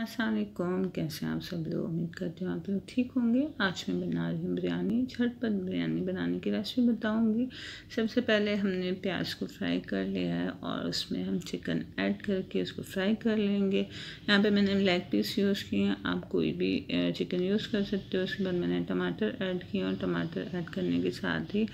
असलकुम कैसे आप सब लोग उम्मीद करते हो आप लोग ठीक होंगे आज मैं बना रही हूँ बिरयानी झटपट बिरयानी बनाने की रेसिपी बताऊँगी सबसे पहले हमने प्याज को फ्राई कर लिया है और उसमें हम चिकन ऐड करके उसको फ्राई कर लेंगे यहाँ पे मैंने लेग पीस यूज़ किए हैं आप कोई भी चिकन यूज़ कर सकते हो उसके बाद मैंने टमाटर ऐड किया और टमाटर ऐड करने के साथ ही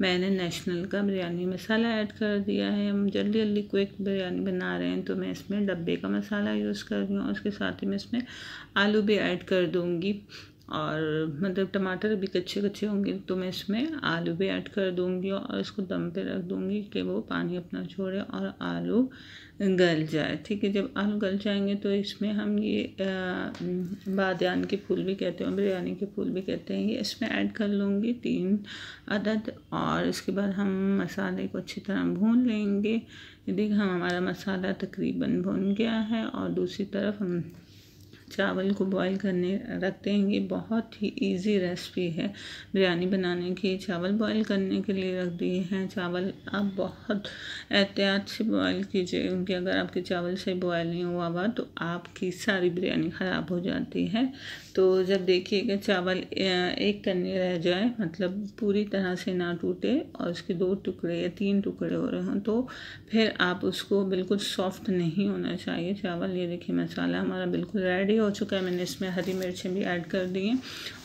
मैंने नेशनल का बिरयानी मसाला ऐड कर दिया है हम जल्दी जल्दी क्विक बिरयानी बना रहे हैं तो मैं इसमें डब्बे का मसाला यूज़ कर रही हूँ उसके साथ ही मैं इसमें आलू भी ऐड कर दूंगी और मतलब टमाटर भी कच्चे कच्चे होंगे तो मैं इसमें आलू भी ऐड कर दूंगी और इसको दम पे रख दूंगी कि वो पानी अपना छोड़े और आलू गल जाए ठीक है जब आलू गल जाएंगे तो इसमें हम ये बादन के फूल भी कहते हैं बिरयानी के फूल भी कहते हैं ये इसमें ऐड कर लूँगी तीन अदद और इसके बाद हम मसाले को अच्छी तरह भून लेंगे देखिए हम हमारा मसाला तकरीबन भुन गया है और दूसरी तरफ हम चावल को बॉईल करने रख देंगे बहुत ही इजी रेसिपी है बिरयानी बनाने की चावल बॉईल करने के लिए रख दिए हैं चावल आप बहुत एहतियात से बॉईल कीजिए क्योंकि अगर आपके चावल से बॉयल नहीं हुआ हुआ तो आपकी सारी बिरयानी ख़राब हो जाती है तो जब देखिएगा चावल एक करने रह जाए मतलब पूरी तरह से ना टूटे और उसके दो टुकड़े या तीन टुकड़े हो रहे हों तो फिर आप उसको बिल्कुल सॉफ्ट नहीं होना चाहिए चावल ये देखिए मसाला हमारा बिल्कुल रेडी हो चुका है मैंने इसमें हरी मिर्चें भी ऐड कर दी हैं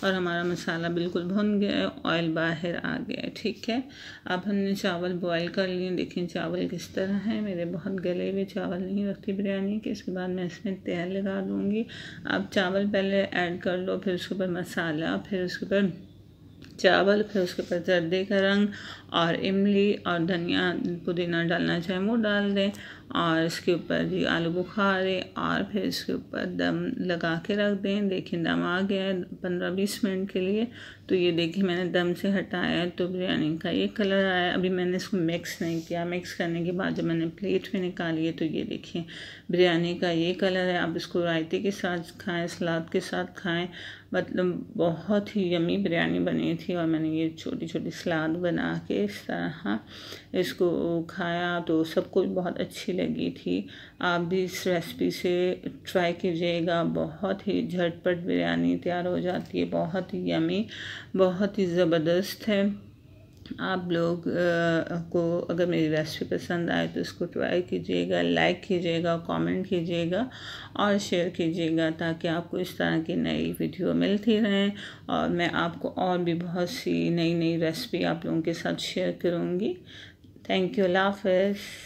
और हमारा मसाला बिल्कुल भुन गया है ऑयल बाहर आ गया है ठीक है अब हमने चावल बॉयल कर लिए देखें चावल किस तरह है मेरे बहुत गले हुए चावल नहीं रखती बिरयानी के इसके बाद मैं इसमें तेल लगा दूँगी अब चावल पहले ऐड कर लो फिर उसके ऊपर मसाला फिर उसके ऊपर चावल फिर उसके ऊपर जर्दे का रंग और इमली और धनिया पुदीना डालना चाहे वो डाल दें और इसके ऊपर जी आलू बुखारे और फिर इसके ऊपर दम लगा के रख दें देखिए दम आ गया है पंद्रह बीस मिनट के लिए तो ये देखिए मैंने दम से हटाया तो बिरयानी का ये कलर आया अभी मैंने इसको मिक्स नहीं किया मिक्स करने के बाद जब मैंने प्लेट में निकाली है तो ये देखिए बिरयानी का ये कलर है आप इसको रायते के साथ खाएँ सलाद के साथ खाएँ मतलब बहुत ही यमी बिरयानी बनी थी और मैंने ये छोटी छोटी सलाद बना के इस तरह इसको खाया तो सबको बहुत अच्छी लगी थी आप भी इस रेसिपी से ट्राई कीजिएगा बहुत ही झटपट बिरयानी तैयार हो जाती है बहुत ही यमी बहुत ही ज़बरदस्त है आप लोग को अगर मेरी रेसिपी पसंद आए तो इसको ट्राई कीजिएगा लाइक कीजिएगा कमेंट कीजिएगा और शेयर कीजिएगा ताकि आपको इस तरह की नई वीडियो मिलती रहें और मैं आपको और भी बहुत सी नई नई रेसिपी आप लोगों के साथ शेयर करूँगी थैंक यू हाफ